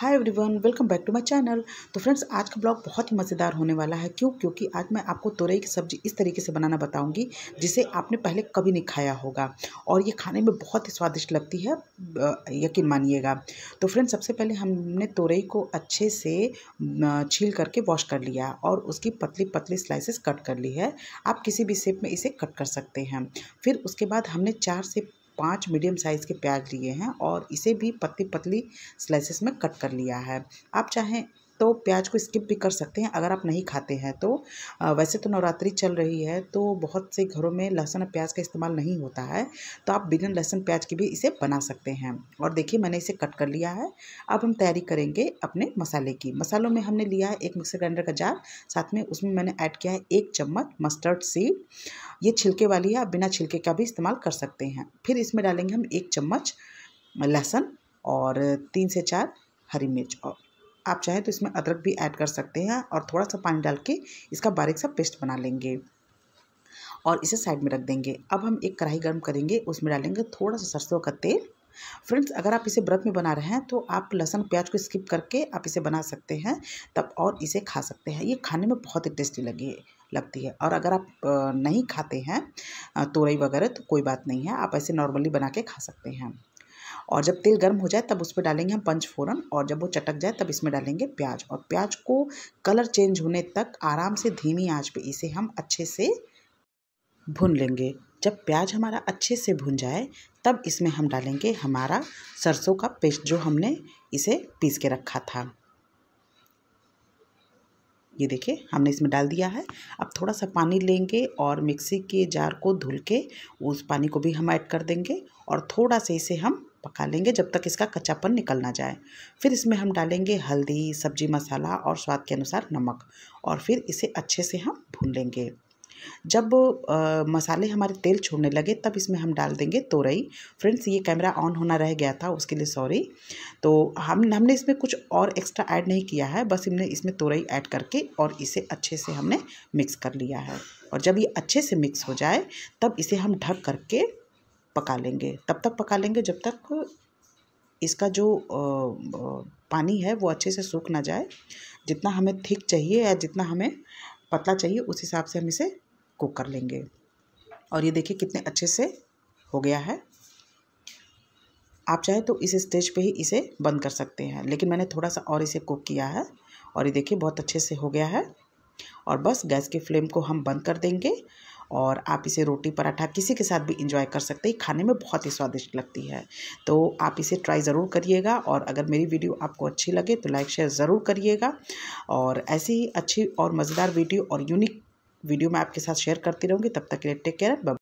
hi everyone welcome back to my channel तो friends आज का ब्लॉग बहुत ही मज़ेदार होने वाला है क्यों क्योंकि आज मैं आपको तोरई की सब्ज़ी इस तरीके से बनाना बताऊंगी जिसे आपने पहले कभी नहीं खाया होगा और ये खाने में बहुत ही स्वादिष्ट लगती है यकीन मानिएगा तो फ्रेंड्स सबसे पहले हमने तोरई को अच्छे से छील करके वॉश कर लिया और उसकी पतली पतली स्लाइसिस कट कर ली है आप किसी भी शेप में इसे कट कर सकते हैं फिर उसके बाद हमने चार से पांच मीडियम साइज़ के प्याज लिए हैं और इसे भी पतली पतली स्लाइसेस में कट कर लिया है आप चाहें तो प्याज को स्किप भी कर सकते हैं अगर आप नहीं खाते हैं तो वैसे तो नवरात्रि चल रही है तो बहुत से घरों में लहसुन और प्याज का इस्तेमाल नहीं होता है तो आप बिना लहसुन प्याज के भी इसे बना सकते हैं और देखिए मैंने इसे कट कर लिया है अब हम तैयारी करेंगे अपने मसाले की मसालों में हमने लिया है एक मिक्सर ग्राइंडर का जार साथ में उसमें मैंने ऐड किया है एक चम्मच मस्टर्ड सीड ये छिलके वाली है आप बिना छिलके का भी इस्तेमाल कर सकते हैं फिर इसमें डालेंगे हम एक चम्मच लहसुन और तीन से चार हरी मिर्च और आप चाहें तो इसमें अदरक भी ऐड कर सकते हैं और थोड़ा सा पानी डाल के इसका बारीक सा पेस्ट बना लेंगे और इसे साइड में रख देंगे अब हम एक कढ़ाई गर्म करेंगे उसमें डालेंगे थोड़ा सा सरसों का तेल फ्रेंड्स अगर आप इसे व्रत में बना रहे हैं तो आप लहसुन प्याज को स्किप करके आप इसे बना सकते हैं तब और इसे खा सकते हैं ये खाने में बहुत ही टेस्टी लगी लगती है और अगर आप नहीं खाते हैं तोरई वगैरह तो कोई बात नहीं है आप ऐसे नॉर्मली बना के खा सकते हैं और जब तेल गर्म हो जाए तब उस पर डालेंगे हम पंचफोरन और जब वो चटक जाए तब इसमें डालेंगे प्याज और प्याज को कलर चेंज होने तक आराम से धीमी आँच पर इसे हम अच्छे से भून लेंगे जब प्याज हमारा अच्छे से भुन जाए तब इसमें हम डालेंगे हमारा सरसों का पेस्ट जो हमने इसे पीस के रखा था ये देखिए हमने इसमें डाल दिया है अब थोड़ा सा पानी लेंगे और मिक्सी के जार को धुल के उस पानी को भी हम ऐड कर देंगे और थोड़ा सा इसे हम पका लेंगे जब तक इसका कच्चापन निकल ना जाए फिर इसमें हम डालेंगे हल्दी सब्जी मसाला और स्वाद के अनुसार नमक और फिर इसे अच्छे से हम भून लेंगे जब आ, मसाले हमारे तेल छोड़ने लगे तब इसमें हम डाल देंगे तोरई फ्रेंड्स ये कैमरा ऑन होना रह गया था उसके लिए सॉरी तो हम हमने इसमें कुछ और एक्स्ट्रा ऐड नहीं किया है बस हमने इसमें तोरई ऐड करके और इसे अच्छे से हमने मिक्स कर लिया है और जब ये अच्छे से मिक्स हो जाए तब इसे हम ढक करके पका लेंगे तब तक पका लेंगे जब तक इसका जो पानी है वो अच्छे से सूख ना जाए जितना हमें थिक चाहिए या जितना हमें पतला चाहिए उस हिसाब से हम इसे कुक कर लेंगे और ये देखिए कितने अच्छे से हो गया है आप चाहे तो इस स्टेज पे ही इसे बंद कर सकते हैं लेकिन मैंने थोड़ा सा और इसे कुक किया है और ये देखिए बहुत अच्छे से हो गया है और बस गैस के फ्लेम को हम बंद कर देंगे और आप इसे रोटी पराठा किसी के साथ भी इंजॉय कर सकते हैं खाने में बहुत ही स्वादिष्ट लगती है तो आप इसे ट्राई ज़रूर करिएगा और अगर मेरी वीडियो आपको अच्छी लगे तो लाइक शेयर ज़रूर करिएगा और ऐसी ही अच्छी और मज़ेदार वीडियो और यूनिक वीडियो मैं आपके साथ शेयर करती रहूँगी तब तक के लिए टेक केयर